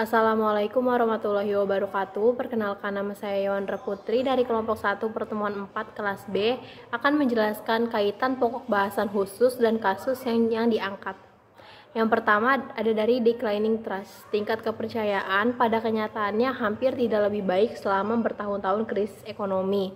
Assalamualaikum warahmatullahi wabarakatuh. Perkenalkan nama saya Yohan Reputri dari kelompok 1 pertemuan 4 kelas B akan menjelaskan kaitan pokok bahasan khusus dan kasus yang yang diangkat. Yang pertama ada dari declining trust. Tingkat kepercayaan pada kenyataannya hampir tidak lebih baik selama bertahun-tahun krisis ekonomi.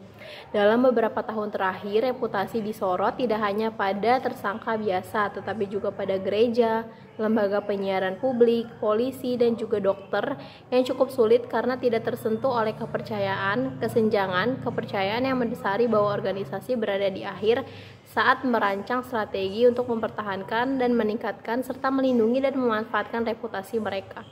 Dalam beberapa tahun terakhir, reputasi disorot tidak hanya pada tersangka biasa, tetapi juga pada gereja, lembaga penyiaran publik, polisi, dan juga dokter yang cukup sulit karena tidak tersentuh oleh kepercayaan, kesenjangan, kepercayaan yang mendasari bahwa organisasi berada di akhir saat merancang strategi untuk mempertahankan dan meningkatkan serta melindungi dan memanfaatkan reputasi mereka.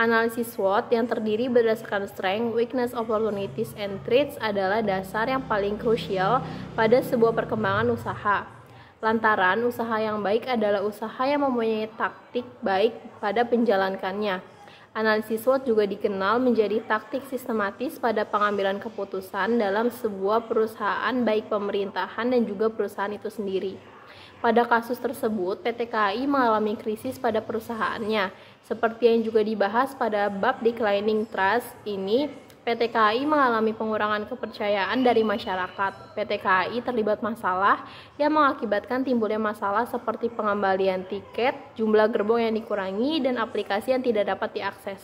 Analisis SWOT yang terdiri berdasarkan strength, weakness, opportunities, and threats adalah dasar yang paling krusial pada sebuah perkembangan usaha. Lantaran usaha yang baik adalah usaha yang mempunyai taktik baik pada penjalankannya Analisis SWOT juga dikenal menjadi taktik sistematis pada pengambilan keputusan dalam sebuah perusahaan baik pemerintahan dan juga perusahaan itu sendiri. Pada kasus tersebut, PT KAI mengalami krisis pada perusahaannya. Seperti yang juga dibahas pada bab declining trust ini, PT KAI mengalami pengurangan kepercayaan dari masyarakat. PT KAI terlibat masalah yang mengakibatkan timbulnya masalah seperti pengembalian tiket, jumlah gerbong yang dikurangi, dan aplikasi yang tidak dapat diakses.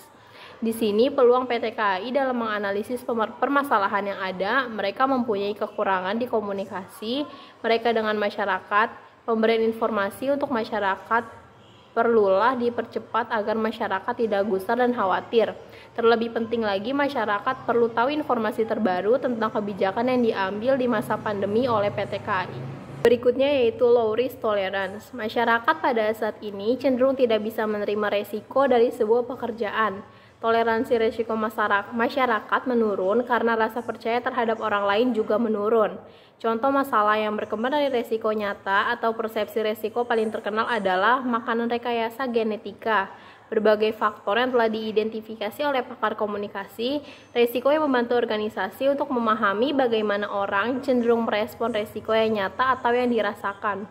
Di sini peluang PT KAI dalam menganalisis permasalahan yang ada, mereka mempunyai kekurangan di komunikasi mereka dengan masyarakat, pemberian informasi untuk masyarakat Perlulah dipercepat agar masyarakat tidak gusar dan khawatir. Terlebih penting lagi, masyarakat perlu tahu informasi terbaru tentang kebijakan yang diambil di masa pandemi oleh PT KAI. Berikutnya yaitu low risk tolerance. Masyarakat pada saat ini cenderung tidak bisa menerima resiko dari sebuah pekerjaan Toleransi risiko masyarakat menurun karena rasa percaya terhadap orang lain juga menurun. Contoh masalah yang berkembang dari resiko nyata atau persepsi resiko paling terkenal adalah makanan rekayasa genetika. Berbagai faktor yang telah diidentifikasi oleh pakar komunikasi, resiko yang membantu organisasi untuk memahami bagaimana orang cenderung merespon resiko yang nyata atau yang dirasakan.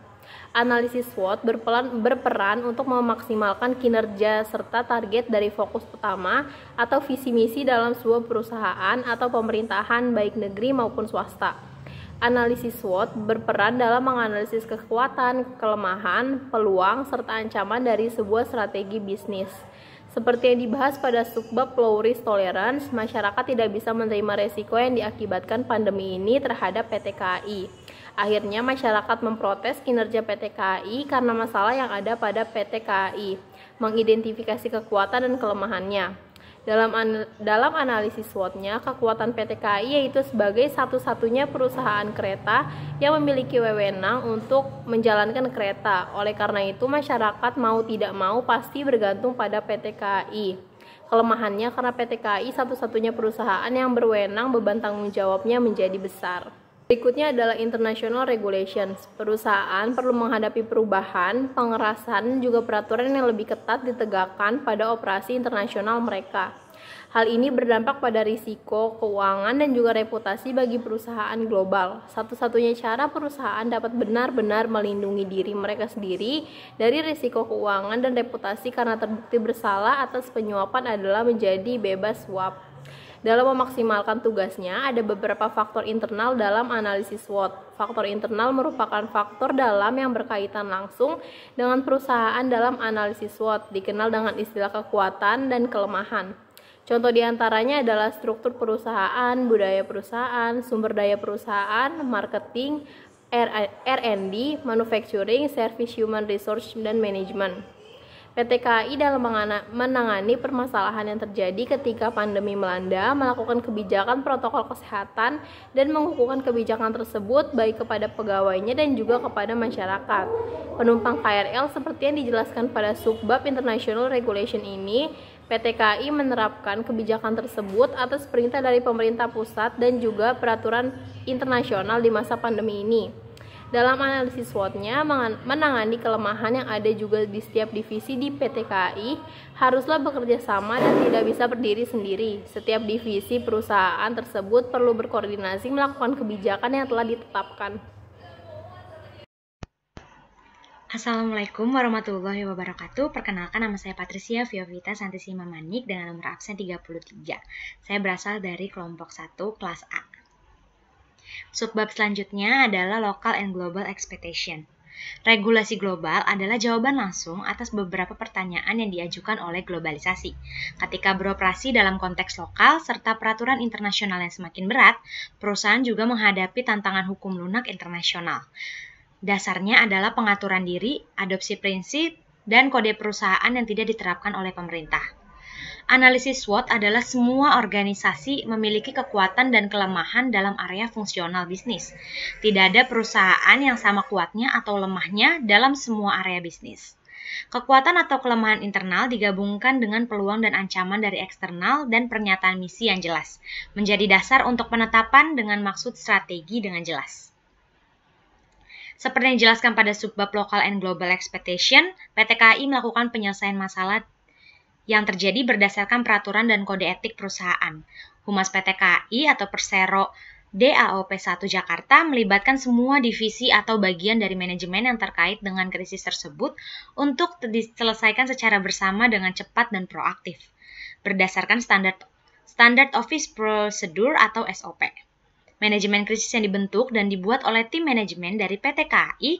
Analisis SWOT berperan, berperan untuk memaksimalkan kinerja serta target dari fokus utama atau visi misi dalam sebuah perusahaan atau pemerintahan baik negeri maupun swasta. Analisis SWOT berperan dalam menganalisis kekuatan, kelemahan, peluang, serta ancaman dari sebuah strategi bisnis. Seperti yang dibahas pada subbab low risk tolerance, masyarakat tidak bisa menerima resiko yang diakibatkan pandemi ini terhadap PT KAI. Akhirnya masyarakat memprotes kinerja PT KAI karena masalah yang ada pada PT KAI, mengidentifikasi kekuatan dan kelemahannya. Dalam, an dalam analisis SWOT-nya, kekuatan PT KAI yaitu sebagai satu-satunya perusahaan kereta yang memiliki wewenang untuk menjalankan kereta. Oleh karena itu, masyarakat mau tidak mau pasti bergantung pada PT KAI. Kelemahannya karena PT KAI satu-satunya perusahaan yang berwenang beban tanggung jawabnya menjadi besar. Berikutnya adalah international regulations. Perusahaan perlu menghadapi perubahan, pengerasan, juga peraturan yang lebih ketat ditegakkan pada operasi internasional mereka. Hal ini berdampak pada risiko, keuangan, dan juga reputasi bagi perusahaan global. Satu-satunya cara perusahaan dapat benar-benar melindungi diri mereka sendiri dari risiko keuangan dan reputasi karena terbukti bersalah atas penyuapan adalah menjadi bebas suap. Dalam memaksimalkan tugasnya, ada beberapa faktor internal dalam analisis SWOT. Faktor internal merupakan faktor dalam yang berkaitan langsung dengan perusahaan dalam analisis SWOT, dikenal dengan istilah kekuatan dan kelemahan. Contoh diantaranya adalah struktur perusahaan, budaya perusahaan, sumber daya perusahaan, marketing, R&D, manufacturing, service human resource, dan management. PT KAI dalam menangani permasalahan yang terjadi ketika pandemi melanda, melakukan kebijakan protokol kesehatan dan mengukuhkan kebijakan tersebut baik kepada pegawainya dan juga kepada masyarakat. Penumpang KRL seperti yang dijelaskan pada subbab International Regulation ini, PT KAI menerapkan kebijakan tersebut atas perintah dari pemerintah pusat dan juga peraturan internasional di masa pandemi ini. Dalam analisis SWOT-nya menangani kelemahan yang ada juga di setiap divisi di PT KAI haruslah bekerja sama dan tidak bisa berdiri sendiri. Setiap divisi perusahaan tersebut perlu berkoordinasi melakukan kebijakan yang telah ditetapkan. Assalamualaikum warahmatullahi wabarakatuh. Perkenalkan nama saya Patricia Fiovita Santisima Manik dengan nomor absen 33. Saya berasal dari kelompok 1 kelas A. Subbab selanjutnya adalah local and global expectation. Regulasi global adalah jawaban langsung atas beberapa pertanyaan yang diajukan oleh globalisasi. Ketika beroperasi dalam konteks lokal serta peraturan internasional yang semakin berat, perusahaan juga menghadapi tantangan hukum lunak internasional. Dasarnya adalah pengaturan diri, adopsi prinsip, dan kode perusahaan yang tidak diterapkan oleh pemerintah. Analisis SWOT adalah semua organisasi memiliki kekuatan dan kelemahan dalam area fungsional bisnis. Tidak ada perusahaan yang sama kuatnya atau lemahnya dalam semua area bisnis. Kekuatan atau kelemahan internal digabungkan dengan peluang dan ancaman dari eksternal dan pernyataan misi yang jelas, menjadi dasar untuk penetapan dengan maksud strategi dengan jelas. Seperti yang dijelaskan pada subbab Local and Global Expectation, PT KAI melakukan penyelesaian masalah yang terjadi berdasarkan peraturan dan kode etik perusahaan. Humas PT KAI atau Persero DAOP 1 Jakarta melibatkan semua divisi atau bagian dari manajemen yang terkait dengan krisis tersebut untuk diselesaikan secara bersama dengan cepat dan proaktif berdasarkan standar Standard Office Procedure atau SOP. Manajemen krisis yang dibentuk dan dibuat oleh tim manajemen dari PT KAI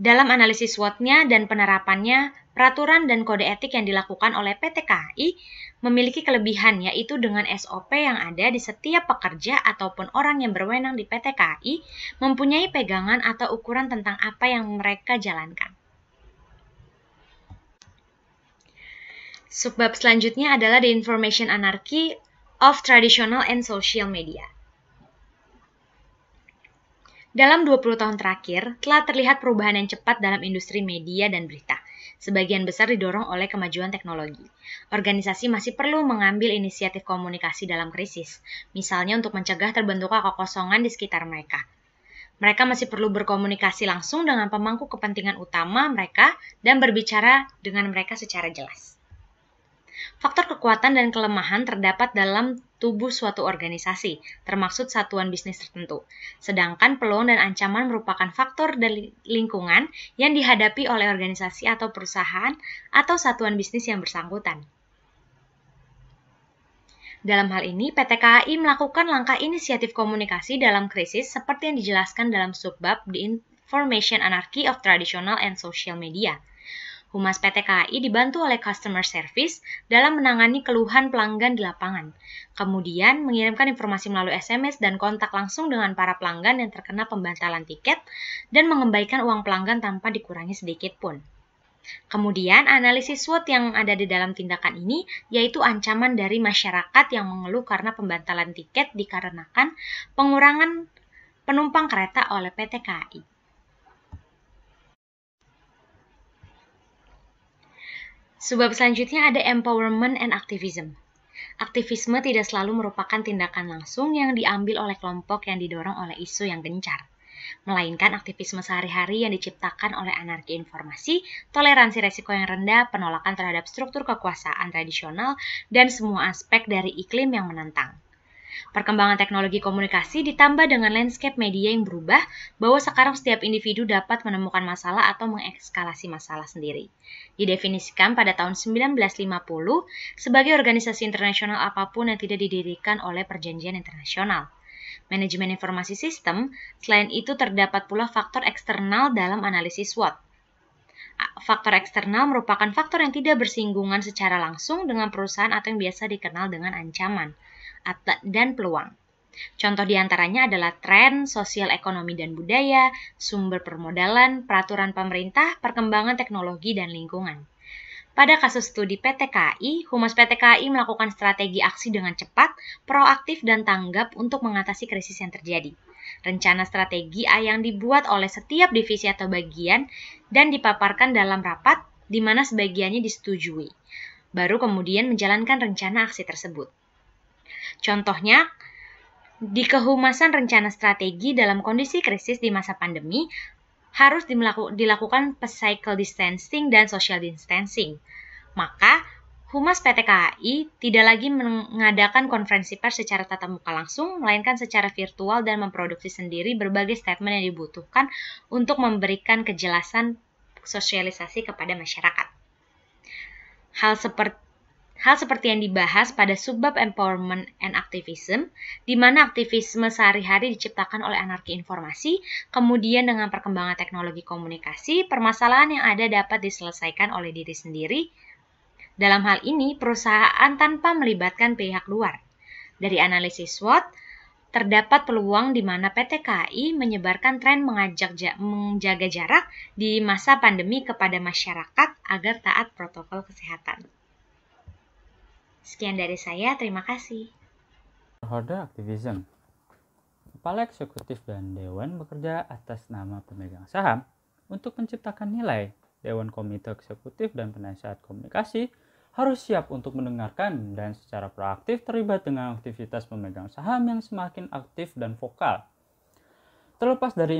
dalam analisis SWOT-nya dan penerapannya Peraturan dan kode etik yang dilakukan oleh PT KAI memiliki kelebihan yaitu dengan SOP yang ada di setiap pekerja ataupun orang yang berwenang di PT KAI mempunyai pegangan atau ukuran tentang apa yang mereka jalankan. Subbab selanjutnya adalah The Information Anarchy of Traditional and Social Media. Dalam 20 tahun terakhir, telah terlihat perubahan yang cepat dalam industri media dan berita sebagian besar didorong oleh kemajuan teknologi. Organisasi masih perlu mengambil inisiatif komunikasi dalam krisis, misalnya untuk mencegah terbentuknya kekosongan di sekitar mereka. Mereka masih perlu berkomunikasi langsung dengan pemangku kepentingan utama mereka dan berbicara dengan mereka secara jelas. Faktor kekuatan dan kelemahan terdapat dalam tubuh suatu organisasi, termasuk satuan bisnis tertentu. Sedangkan peluang dan ancaman merupakan faktor dari lingkungan yang dihadapi oleh organisasi atau perusahaan atau satuan bisnis yang bersangkutan. Dalam hal ini, PT KAI melakukan langkah inisiatif komunikasi dalam krisis seperti yang dijelaskan dalam subbab di Information Anarchy of Traditional and Social Media. Humas PT KAI dibantu oleh customer service dalam menangani keluhan pelanggan di lapangan. Kemudian mengirimkan informasi melalui SMS dan kontak langsung dengan para pelanggan yang terkena pembantalan tiket dan mengembalikan uang pelanggan tanpa dikurangi sedikit pun. Kemudian, analisis SWOT yang ada di dalam tindakan ini yaitu ancaman dari masyarakat yang mengeluh karena pembantalan tiket dikarenakan pengurangan penumpang kereta oleh PT KAI. Sebab selanjutnya ada empowerment and activism. Aktivisme tidak selalu merupakan tindakan langsung yang diambil oleh kelompok yang didorong oleh isu yang gencar, melainkan aktivisme sehari-hari yang diciptakan oleh anarki informasi, toleransi resiko yang rendah, penolakan terhadap struktur kekuasaan tradisional, dan semua aspek dari iklim yang menentang. Perkembangan teknologi komunikasi ditambah dengan landscape media yang berubah, bahwa sekarang setiap individu dapat menemukan masalah atau mengekskalasi masalah sendiri. Didefinisikan pada tahun 1950 sebagai organisasi internasional apapun yang tidak didirikan oleh perjanjian internasional. Manajemen informasi sistem, selain itu terdapat pula faktor eksternal dalam analisis SWOT, faktor eksternal merupakan faktor yang tidak bersinggungan secara langsung dengan perusahaan atau yang biasa dikenal dengan ancaman atlet, dan peluang. Contoh diantaranya adalah tren, sosial ekonomi dan budaya, sumber permodalan, peraturan pemerintah, perkembangan teknologi, dan lingkungan. Pada kasus studi PT KAI, Humas PT KAI melakukan strategi aksi dengan cepat, proaktif, dan tanggap untuk mengatasi krisis yang terjadi. Rencana strategi A yang dibuat oleh setiap divisi atau bagian dan dipaparkan dalam rapat di mana sebagiannya disetujui. Baru kemudian menjalankan rencana aksi tersebut. Contohnya, di kehumasan rencana strategi dalam kondisi krisis di masa pandemi harus dilakukan cycle distancing dan social distancing. Maka, Humas PT KAI tidak lagi mengadakan konferensi pers secara tatap muka langsung, melainkan secara virtual dan memproduksi sendiri berbagai statement yang dibutuhkan untuk memberikan kejelasan sosialisasi kepada masyarakat. Hal seperti Hal seperti yang dibahas pada subbab empowerment and activism, di mana aktivisme sehari-hari diciptakan oleh anarki informasi, kemudian dengan perkembangan teknologi komunikasi, permasalahan yang ada dapat diselesaikan oleh diri sendiri. Dalam hal ini, perusahaan tanpa melibatkan pihak luar. Dari analisis SWOT, terdapat peluang di mana PT KAI menyebarkan tren mengajak ja menjaga jarak di masa pandemi kepada masyarakat agar taat protokol kesehatan. Sekian dari saya, terima kasih. Shareholder Activism Kepala Eksekutif dan Dewan bekerja atas nama pemegang saham untuk menciptakan nilai. Dewan Komite Eksekutif dan Penasihat Komunikasi harus siap untuk mendengarkan dan secara proaktif terlibat dengan aktivitas pemegang saham yang semakin aktif dan vokal. Terlepas dari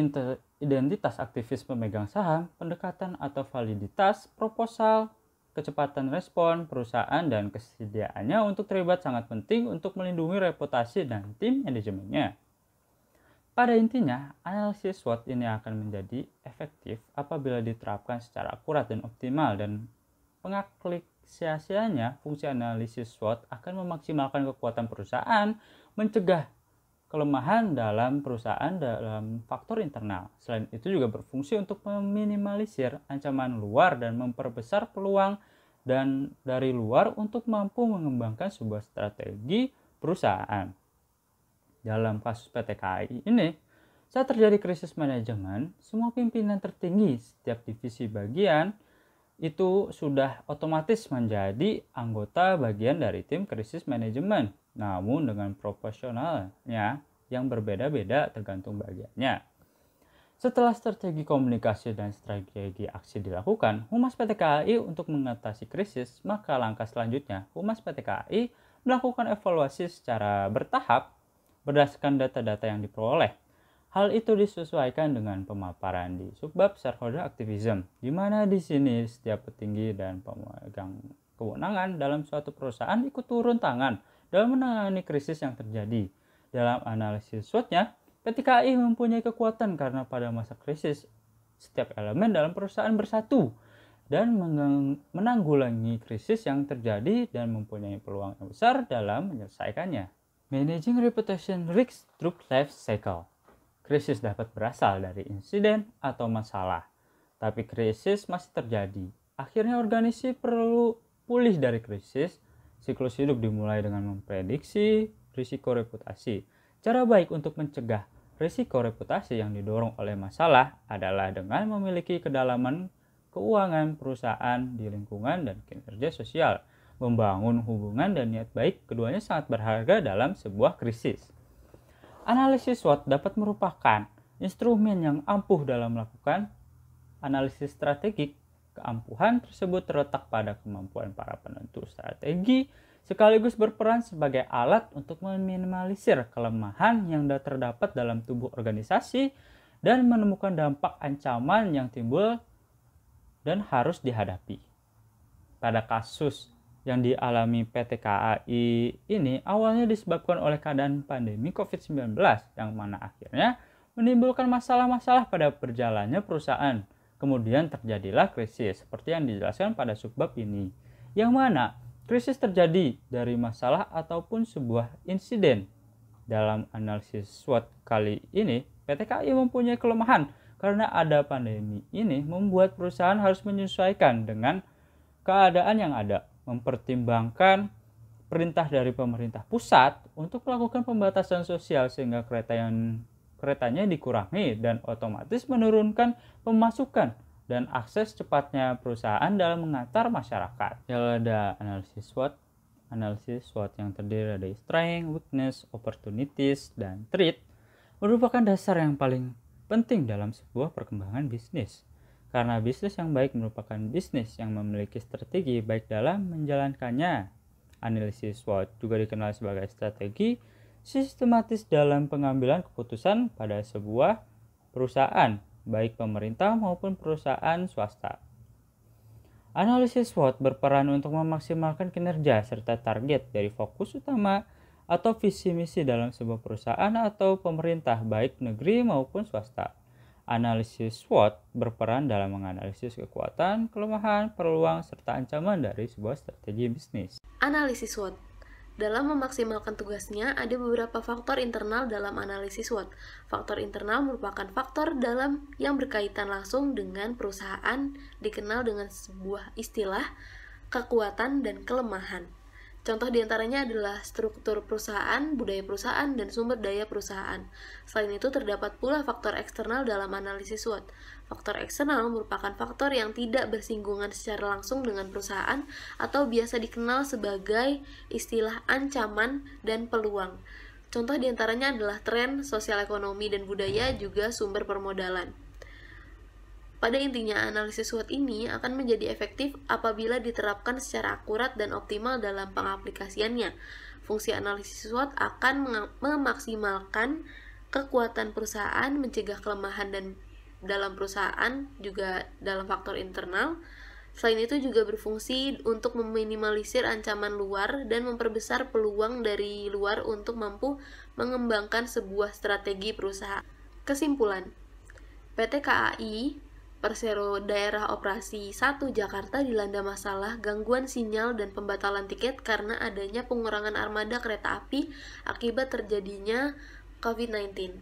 identitas aktivis pemegang saham, pendekatan atau validitas proposal kecepatan respon perusahaan dan kesediaannya untuk terlibat sangat penting untuk melindungi reputasi dan tim manajemennya. Pada intinya, analisis SWOT ini akan menjadi efektif apabila diterapkan secara akurat dan optimal dan pengaklik sia-sianya fungsi analisis SWOT akan memaksimalkan kekuatan perusahaan, mencegah kelemahan dalam perusahaan dalam faktor internal. Selain itu juga berfungsi untuk meminimalisir ancaman luar dan memperbesar peluang dan dari luar untuk mampu mengembangkan sebuah strategi perusahaan. Dalam kasus PT KAI ini, saat terjadi krisis manajemen, semua pimpinan tertinggi setiap divisi bagian itu sudah otomatis menjadi anggota bagian dari tim krisis manajemen namun dengan proporsionalnya yang berbeda-beda tergantung bagiannya. Setelah strategi komunikasi dan strategi aksi dilakukan, Humas PT KAI untuk mengatasi krisis, maka langkah selanjutnya Humas PT KAI melakukan evaluasi secara bertahap berdasarkan data-data yang diperoleh. Hal itu disesuaikan dengan pemaparan di subbab shareholder activism, di mana di sini setiap petinggi dan pemegang kewenangan dalam suatu perusahaan ikut turun tangan dalam menangani krisis yang terjadi. Dalam analisis SWOT-nya, PT KAI mempunyai kekuatan karena pada masa krisis, setiap elemen dalam perusahaan bersatu dan menanggulangi krisis yang terjadi dan mempunyai peluang yang besar dalam menyelesaikannya. Managing Reputation Risk Through Life Cycle Krisis dapat berasal dari insiden atau masalah, tapi krisis masih terjadi. Akhirnya organisasi perlu pulih dari krisis Siklus hidup dimulai dengan memprediksi risiko reputasi. Cara baik untuk mencegah risiko reputasi yang didorong oleh masalah adalah dengan memiliki kedalaman keuangan perusahaan di lingkungan dan kinerja sosial. Membangun hubungan dan niat baik keduanya sangat berharga dalam sebuah krisis. Analisis SWOT dapat merupakan instrumen yang ampuh dalam melakukan analisis strategik Keampuhan tersebut terletak pada kemampuan para penentu strategi sekaligus berperan sebagai alat untuk meminimalisir kelemahan yang terdapat dalam tubuh organisasi dan menemukan dampak ancaman yang timbul dan harus dihadapi. Pada kasus yang dialami PT KAI ini awalnya disebabkan oleh keadaan pandemi COVID-19 yang mana akhirnya menimbulkan masalah-masalah pada berjalannya perusahaan Kemudian terjadilah krisis seperti yang dijelaskan pada subbab ini. Yang mana krisis terjadi dari masalah ataupun sebuah insiden. Dalam analisis SWOT kali ini, PT KAI mempunyai kelemahan karena ada pandemi ini membuat perusahaan harus menyesuaikan dengan keadaan yang ada, mempertimbangkan perintah dari pemerintah pusat untuk melakukan pembatasan sosial sehingga kereta yang keretanya dikurangi dan otomatis menurunkan pemasukan dan akses cepatnya perusahaan dalam mengantar masyarakat. Ya ada analisis SWOT. Analisis SWOT yang terdiri dari strength, weakness, opportunities, dan threat merupakan dasar yang paling penting dalam sebuah perkembangan bisnis. Karena bisnis yang baik merupakan bisnis yang memiliki strategi baik dalam menjalankannya. Analisis SWOT juga dikenal sebagai strategi sistematis dalam pengambilan keputusan pada sebuah perusahaan, baik pemerintah maupun perusahaan swasta. Analisis SWOT berperan untuk memaksimalkan kinerja serta target dari fokus utama atau visi misi dalam sebuah perusahaan atau pemerintah baik negeri maupun swasta. Analisis SWOT berperan dalam menganalisis kekuatan, kelemahan, peluang, serta ancaman dari sebuah strategi bisnis. Analisis SWOT dalam memaksimalkan tugasnya, ada beberapa faktor internal dalam analisis SWOT. Faktor internal merupakan faktor dalam yang berkaitan langsung dengan perusahaan, dikenal dengan sebuah istilah kekuatan dan kelemahan. Contoh diantaranya adalah struktur perusahaan, budaya perusahaan, dan sumber daya perusahaan. Selain itu, terdapat pula faktor eksternal dalam analisis SWOT. Faktor eksternal merupakan faktor yang tidak bersinggungan secara langsung dengan perusahaan atau biasa dikenal sebagai istilah ancaman dan peluang. Contoh diantaranya adalah tren, sosial ekonomi, dan budaya juga sumber permodalan. Pada intinya, analisis SWOT ini akan menjadi efektif apabila diterapkan secara akurat dan optimal dalam pengaplikasiannya. Fungsi analisis SWOT akan memaksimalkan kekuatan perusahaan, mencegah kelemahan dan dalam perusahaan juga dalam faktor internal. Selain itu juga berfungsi untuk meminimalisir ancaman luar dan memperbesar peluang dari luar untuk mampu mengembangkan sebuah strategi perusahaan. Kesimpulan, PT KAI Persero Daerah Operasi 1 Jakarta dilanda masalah gangguan sinyal dan pembatalan tiket karena adanya pengurangan armada kereta api akibat terjadinya COVID-19.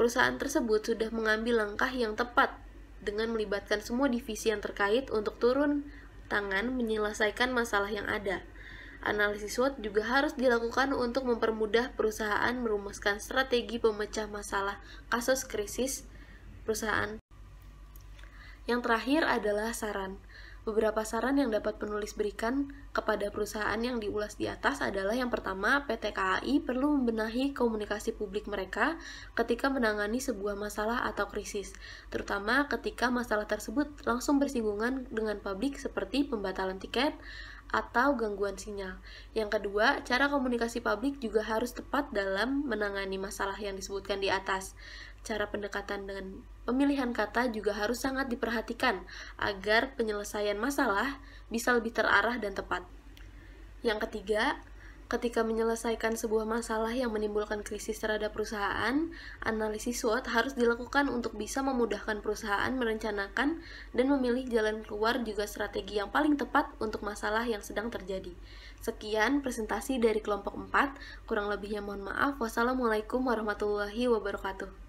Perusahaan tersebut sudah mengambil langkah yang tepat dengan melibatkan semua divisi yang terkait untuk turun tangan menyelesaikan masalah yang ada. Analisis SWOT juga harus dilakukan untuk mempermudah perusahaan merumuskan strategi pemecah masalah kasus krisis perusahaan yang terakhir adalah saran. Beberapa saran yang dapat penulis berikan kepada perusahaan yang diulas di atas adalah yang pertama, PT KAI perlu membenahi komunikasi publik mereka ketika menangani sebuah masalah atau krisis, terutama ketika masalah tersebut langsung bersinggungan dengan publik seperti pembatalan tiket, atau gangguan sinyal. Yang kedua, cara komunikasi publik juga harus tepat dalam menangani masalah yang disebutkan di atas. Cara pendekatan dengan pemilihan kata juga harus sangat diperhatikan agar penyelesaian masalah bisa lebih terarah dan tepat. Yang ketiga, Ketika menyelesaikan sebuah masalah yang menimbulkan krisis terhadap perusahaan, analisis SWOT harus dilakukan untuk bisa memudahkan perusahaan merencanakan dan memilih jalan keluar juga strategi yang paling tepat untuk masalah yang sedang terjadi. Sekian presentasi dari kelompok 4, kurang lebihnya mohon maaf. Wassalamualaikum warahmatullahi wabarakatuh.